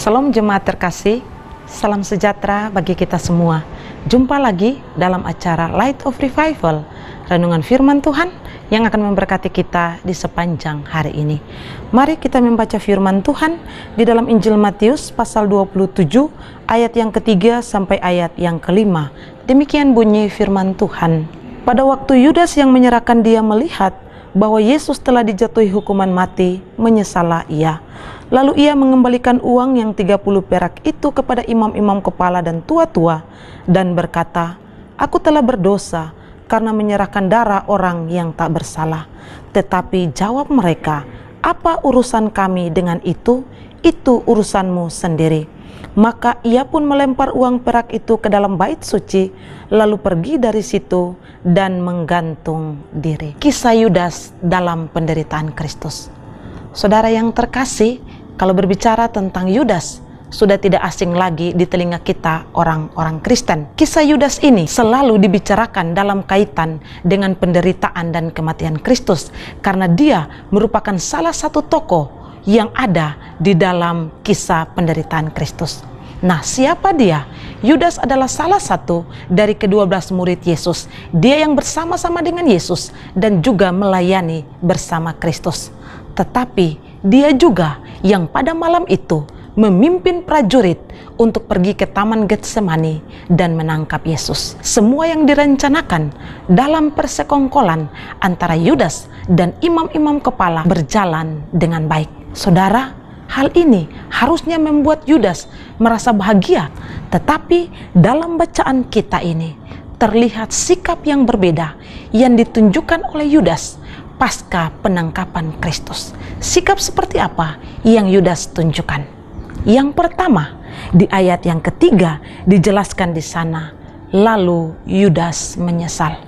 Salam jemaat terkasih, salam sejahtera bagi kita semua. Jumpa lagi dalam acara Light of Revival, renungan firman Tuhan yang akan memberkati kita di sepanjang hari ini. Mari kita membaca firman Tuhan di dalam Injil Matius pasal 27 ayat yang ketiga sampai ayat yang kelima. Demikian bunyi firman Tuhan. Pada waktu Yudas yang menyerahkan dia melihat bahwa Yesus telah dijatuhi hukuman mati, menyesalah ia. Lalu ia mengembalikan uang yang 30 perak itu kepada imam-imam kepala dan tua-tua dan berkata, Aku telah berdosa karena menyerahkan darah orang yang tak bersalah. Tetapi jawab mereka, apa urusan kami dengan itu? Itu urusanmu sendiri. Maka ia pun melempar uang perak itu ke dalam bait suci, lalu pergi dari situ dan menggantung diri. Kisah Yudas dalam penderitaan Kristus. Saudara yang terkasih, kalau berbicara tentang Yudas, sudah tidak asing lagi di telinga kita orang-orang Kristen. Kisah Yudas ini selalu dibicarakan dalam kaitan dengan penderitaan dan kematian Kristus karena dia merupakan salah satu tokoh yang ada di dalam kisah penderitaan Kristus. Nah, siapa dia? Yudas adalah salah satu dari kedua belas murid Yesus. Dia yang bersama-sama dengan Yesus dan juga melayani bersama Kristus. Tetapi dia juga yang pada malam itu memimpin prajurit untuk pergi ke Taman Getsemani dan menangkap Yesus. Semua yang direncanakan dalam persekongkolan antara Yudas dan imam-imam kepala berjalan dengan baik. Saudara, hal ini harusnya membuat Yudas merasa bahagia, tetapi dalam bacaan kita ini terlihat sikap yang berbeda yang ditunjukkan oleh Yudas pasca penangkapan Kristus. Sikap seperti apa yang Yudas tunjukkan? Yang pertama, di ayat yang ketiga dijelaskan di sana, lalu Yudas menyesal.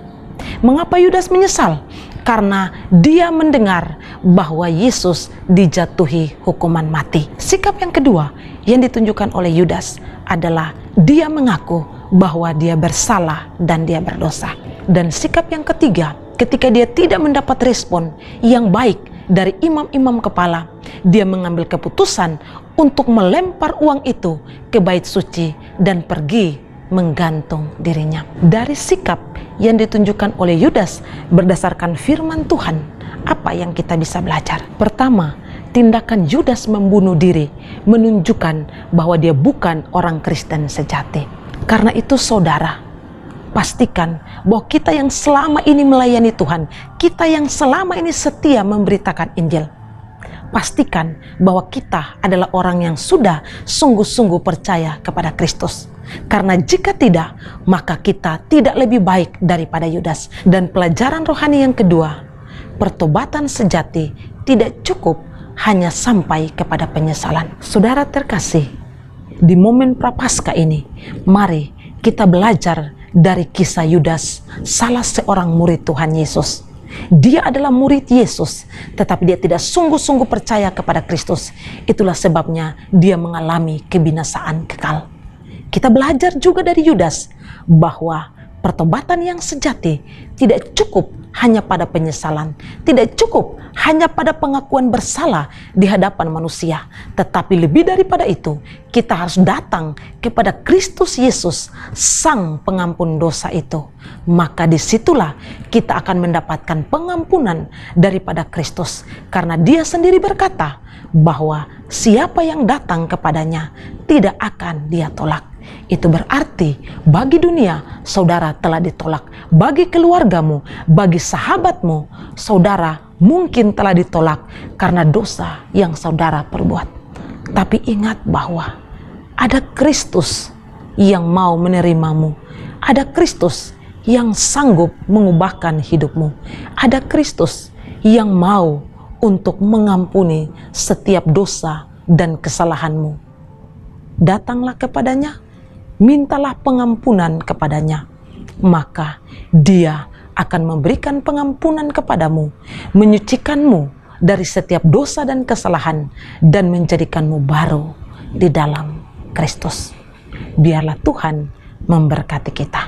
Mengapa Yudas menyesal? Karena dia mendengar bahwa Yesus dijatuhi hukuman mati. Sikap yang kedua yang ditunjukkan oleh Yudas adalah dia mengaku bahwa dia bersalah dan dia berdosa. Dan sikap yang ketiga ketika dia tidak mendapat respon yang baik dari imam-imam kepala, dia mengambil keputusan untuk melempar uang itu ke bait suci dan pergi menggantung dirinya. Dari sikap yang ditunjukkan oleh Yudas berdasarkan firman Tuhan, apa yang kita bisa belajar? Pertama, tindakan Yudas membunuh diri menunjukkan bahwa dia bukan orang Kristen sejati. Karena itu saudara, pastikan bahwa kita yang selama ini melayani Tuhan, kita yang selama ini setia memberitakan Injil, pastikan bahwa kita adalah orang yang sudah sungguh-sungguh percaya kepada Kristus. Karena jika tidak, maka kita tidak lebih baik daripada Yudas. Dan pelajaran rohani yang kedua, pertobatan sejati tidak cukup hanya sampai kepada penyesalan. Saudara terkasih, di momen prapaskah ini, mari kita belajar dari kisah Yudas, salah seorang murid Tuhan Yesus. Dia adalah murid Yesus, tetapi dia tidak sungguh-sungguh percaya kepada Kristus. Itulah sebabnya dia mengalami kebinasaan kekal. Kita belajar juga dari Yudas bahwa Pertobatan yang sejati tidak cukup hanya pada penyesalan, tidak cukup hanya pada pengakuan bersalah di hadapan manusia, tetapi lebih daripada itu, kita harus datang kepada Kristus Yesus, Sang Pengampun dosa itu. Maka disitulah kita akan mendapatkan pengampunan daripada Kristus, karena Dia sendiri berkata bahwa siapa yang datang kepadanya tidak akan Dia tolak. Itu berarti bagi dunia, saudara telah ditolak. Bagi keluargamu, bagi sahabatmu, saudara mungkin telah ditolak karena dosa yang saudara perbuat. Tapi ingat bahwa ada Kristus yang mau menerimamu. Ada Kristus yang sanggup mengubahkan hidupmu. Ada Kristus yang mau untuk mengampuni setiap dosa dan kesalahanmu. Datanglah kepadanya mintalah pengampunan kepadanya, maka Dia akan memberikan pengampunan kepadamu, menyucikanmu dari setiap dosa dan kesalahan, dan menjadikanmu baru di dalam Kristus. Biarlah Tuhan memberkati kita.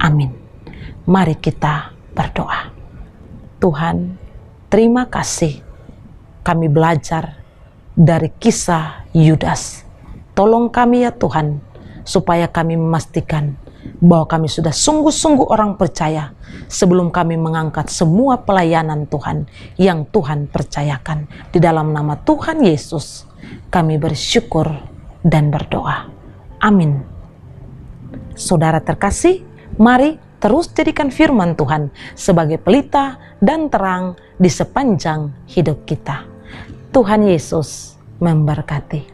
Amin. Mari kita berdoa. Tuhan, terima kasih. Kami belajar dari kisah Yudas. Tolong kami, ya Tuhan supaya kami memastikan bahwa kami sudah sungguh-sungguh orang percaya sebelum kami mengangkat semua pelayanan Tuhan yang Tuhan percayakan. Di dalam nama Tuhan Yesus, kami bersyukur dan berdoa. Amin. Saudara terkasih, mari terus jadikan firman Tuhan sebagai pelita dan terang di sepanjang hidup kita. Tuhan Yesus memberkati.